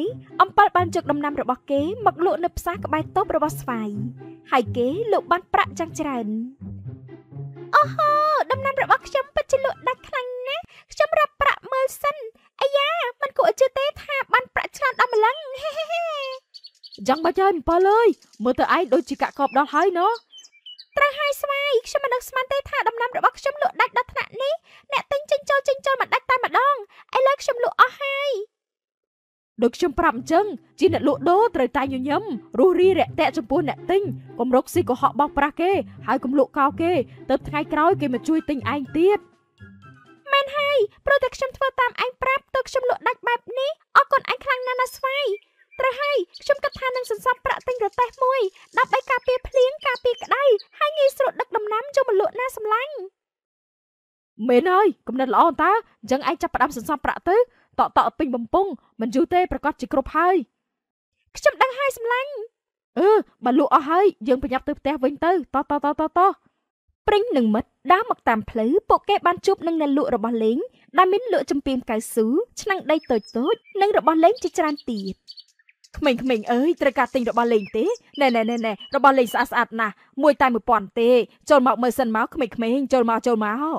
នេះអំពិលបានជឹកដំណាំរបស់គេមកលក់នៅផ្សារក្បែរតូបរបស់ស្វាយហើយគេលក់បានប្រាក់យ៉ាងច្រើនអូហូដំណាំរបស់ខ្ញុំពិតជាលក់ដាច់ខ្លាំងណាស់ខ្ញុំរាប់ប្រាក់មើលសិនអាយ៉ាมันគួរឲ្យជឿទេថាបានប្រាក់ច្រើនដល់ម្លឹងយ៉ាងបាច់ហើយអំពិលអើយមើលទៅឯងដូចជាកាក់កបដល់ហើយណូត្រូវហើយស្វាយខ្ញុំមិនដឹងស្មានទេថាដំណាំរបស់ខ្ញុំលក់ដាច់ដល់ថ្នាក់នេះអ្នកទិញចិញ្ចោលចិញ្ចោលមិនដាច់តែម្ដងឥឡូវខ្ញុំលក់អស់ហើយដូចខ្ញុំប្រាប់អញ្ចឹងជាអ្នកលក់ដូរត្រូវតែញញឹមរុះរីរាក់ទាក់ចំពោះអ្នកទិញកុំរកស៊ីកុហកបោកប្រាស់គេ ហើយកុំលក់កោគេ ទៅថ្ងៃក្រោយគេមកជួយទិញឯងទៀតមែនហើយព្រោះតែខ្ញុំធ្វើតាមឯងប្រាប់ទៅខ្ញុំលក់ដាច់បែបនេះអរគុណឯងខ្លាំងណាស់ណាស្វាយត្រូវហើយខ្ញុំគិតថានឹងសន្សំប្រាក់ទិញរទេះមួយដើម្បីការពារភ្លៀងការពារក្តៅហើយងាយស្រួលដឹកដំណាំចូលមកលក់ណាសម្លាញ់មែនហើយកំណត់ល្អតើអញ្ចឹងឯងចាប់ផ្ដើមសន្សំប្រាក់ទៅតក់តក់ពេញបំពង់មិនយូរទេប្រកាសជាគ្រប់ហើយខ្ញុំដឹងហើយសម្លាញ់អឺបើលក់អស់ហើយយើងប្រញាប់ទៅផ្ទះវិញទៅតតតតតព្រិញនិងមិត្តដើរមកតាមផ្លូវពួកគេបានជួបនឹងអ្នកលក់របស់លេងដែលមាន លក់ចំពីមកៅស៊ូឆ្នាំងដីតូចតូចនិងរបស់លេងជាច្រើនទៀតក្មេងៗអើយត្រូវការទិញរបស់លេងទេណែណែណែណែរបស់លេងស្អាតស្អាតណាស់មួយតែ1000ទេចូលមកមើលសិនមកក្មេងៗចូលមកចូលមក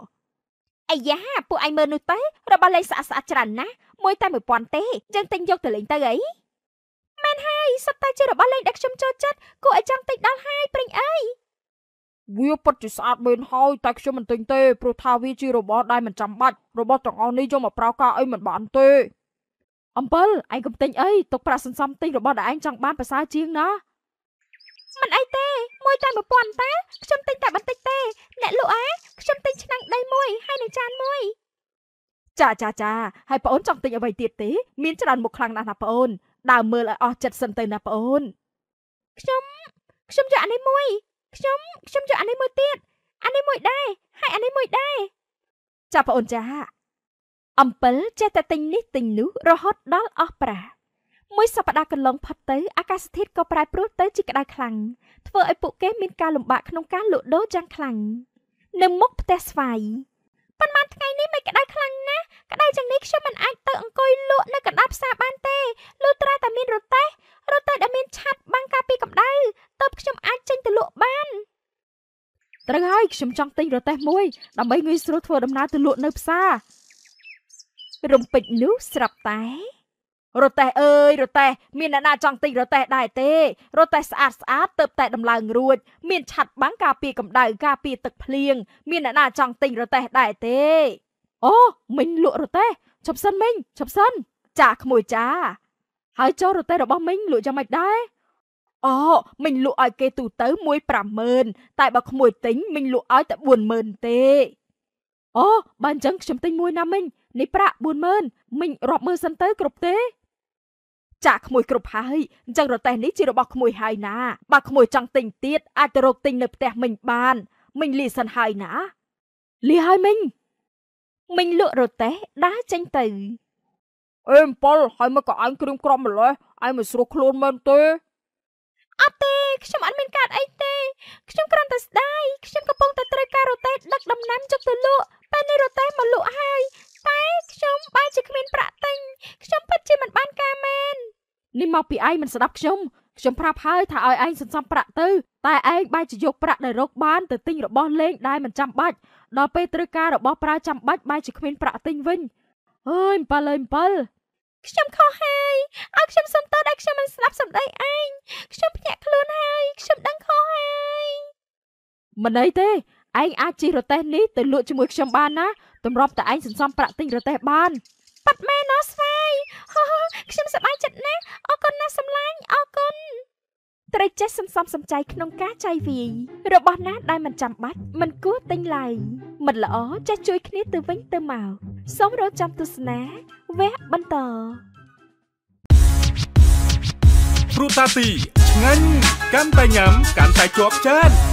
អាយ៉ាពួកឯងមើលនោះទេរបស់លេងស្អាតស្អាតច្រើនណាស់មួយតែ1000ទេយើងទិញយកទៅលេងទៅអីមែនហើយសត្វតែជារបស់លេងដែលខ្ញុំចូលចិត្តគួរឲ្យចង់ទិញដល់ហើយព្រិញអើយវាពិតជាស្អាតមែនហើយតែខ្ញុំមិនទិញទេព្រោះថាវាជារបស់ដែលមិនចាំបាច់របស់ទាំងអស់នេះយកមកប្រើការអីមិនបានទេអំពិលឯងកុំទិញអីទុកប្រាក់សន្សំទិញរបស់ដែលឯងចង់បានប្រសើរជាងណាមិនអីទេមួយតែ1000តាខ្ញុំទិញតែបន្តិចទេចាចាចាហើយប្អូនចង់ទិញអ្វីទៀតទេមានច្រើនមុខខ្លាំងណាស់ណាប្អូន ដើរមើលឲ្យអស់ចិត្តសិនទៅណាប្អូនខ្ញុំខ្ញុំយកអានេះមួយ ខ្ញុំខ្ញុំយកអានេះមួយទៀតអានេះមួយដែរហើយអានេះមួយដែរចាប្អូនចា អំពិលចេះតែទិញនេះទិញនោះរហូតដល់អស់ប្រាមួយសប្តាហ៍កន្លងផុតទៅអាកាសធាតុក៏ប្រែប្រួលទៅជាក្តៅខ្លាំងធ្វើឲ្យពួកគេមានការលំបាកក្នុងការលក់ដូរយ៉ាងខ្លាំងនៅមុខផ្ទះស្វាយប៉ុន្មានថ្ងៃនេះមិនក្តៅខ្លាំងណាស់ក្តៅជាងនេះខ្ញុំមិនអាចទៅអង្គុយលក់នៅកណ្ដាលផ្សារបានទេលុះត្រាតែមានរទេះរទេះដែលមានឆ័ត្របាំងការពីកម្ដៅទើបខ្ញុំអាចចេញទៅលក់បាន ត្រូវហើយខ្ញុំចង់ទិញរទេះមួយដើម្បីងាយស្រួលធ្វើដំណើរទៅលក់នៅផ្សាររំពេចនោះស្រាប់តែរទេះអើយរទេះមានអ្នកណាចង់ទិញរទេះដែរទេរទេះស្អាតស្អាតទៅតែដំឡើងរួចមានឆាត់បាំងការពារកម្ដៅការពារទឹកភ្លៀងមានអ្នកណាចង់ទិញរទេះដែរទេអូមិញលក់រទេះឈប់សិនមិញឈប់សិន ចាក្មួយចា ហើយចូលរទេះរបស់មិញលក់យ៉ាងម៉េចដែរអូមិញលក់ឲ្យគេទូទៅ150,000តែបើក្មួយទិញមិញលក់ឲ្យតែ40,000ទេអូបើអញ្ចឹងខ្ញុំទិញមួយណាមិញនេះប្រាក់40000មិញរាប់មើលសិនទៅគ្រប់ទេចាក់ក្មួយគ្រប់ហើយអញ្ចឹងរទេះនេះជារបស់ក្មួយហើយណាបើក្មួយចង់ទិញទៀតអាចទៅរកទិញនៅផ្ទះមិញបាន មិញលីសិនហើយណាលីហើយមិញមិញលក់រទេះដើរចេញទៅអេមប៉ុលហើយមកក៏អញគ្រឿងក្រំម្លេះឯងមិនស្រួលខ្លួនមែនទេអត់ទេខ្ញុំអត់មានកាតអីទេខ្ញុំគ្រាន់តែស្ដាយខ្ញុំកំពុងតែត្រូវការរទេះដឹកដំណាំជប់ទៅលក់ពេលនេះរទេះមកពីឯងមិនស្ដាប់ខ្ញុំខ្ញុំប្រាប់ហើយថាឲ្យឯងសន្សំប្រាក់ទៅតែឯងបែរជាយកប្រាក់ដែលរកបានទៅទិញរបស់លេងដែលមិនចាំបាច់ដល់ពេលត្រូវការរបស់ប្រើចាំបាច់បែរជាគ្មានប្រាក់ទិញវិញអើយ7អើយ7ខ្ញុំខុសហើយឲ្យខ្ញុំសុំទោសដែលខ្ញុំមិនស្ដាប់សម្ដីឯងខ្ញុំភ្ញាក់ខ្លួនហើយខ្ញុំដឹងខុសហើយមិនអីទេឯងអាចជិះរទេះនេះទៅលក់ជាមួយខ្ញុំបានណាទម្រាំតែឯងសន្សំប្រាក់ទិញរទេះបានប៉ាត់មែនណាស្វាហឺខ្ញុំសប្បាយចិត្តណាស់អរគុណណាស់សំឡាញ់អរគុណត្រូវចេះសន្សំសំចៃក្នុងការចៃវាយរបស់ណាដែលមិនចាំបាច់មិនគួរទិញឡើយមិនល្អចេះជួយគ្នាទៅវិញទៅមកសូមរងចាំទស្សនាវគ្គបន្តព្រូតាទីឆ្ងាញ់កាន់តែញ៉ាំកាន់តែជាប់ចាន